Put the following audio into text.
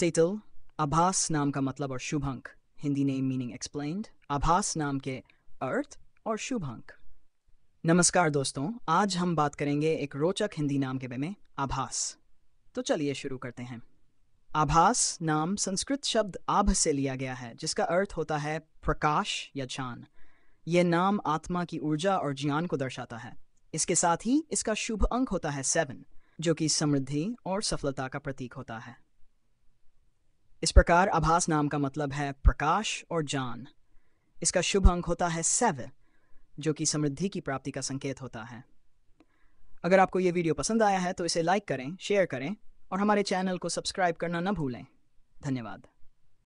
title आभास नाम का मतलब और शुभ अंक हिंदी नेम मीनिंग एक्सप्लेन्ड आभास नाम के अर्थ और शुभ अंक नमस्कार दोस्तों आज हम बात करेंगे एक रोचक हिंदी नाम के बारे में आभास तो चलिए शुरू करते हैं आभास नाम संस्कृत शब्द आभ से लिया गया है जिसका अर्थ होता है प्रकाश या छान यह नाम आत्मा की ऊर्जा और ज्ञान को दर्शाता है इसके साथ ही इसका शुभ अंक होता है सेवन जो कि समृद्धि और सफलता का प्रतीक होता है इस प्रकार आभास नाम का मतलब है प्रकाश और जान इसका शुभ अंक होता है सेव जो कि समृद्धि की प्राप्ति का संकेत होता है अगर आपको ये वीडियो पसंद आया है तो इसे लाइक करें शेयर करें और हमारे चैनल को सब्सक्राइब करना न भूलें धन्यवाद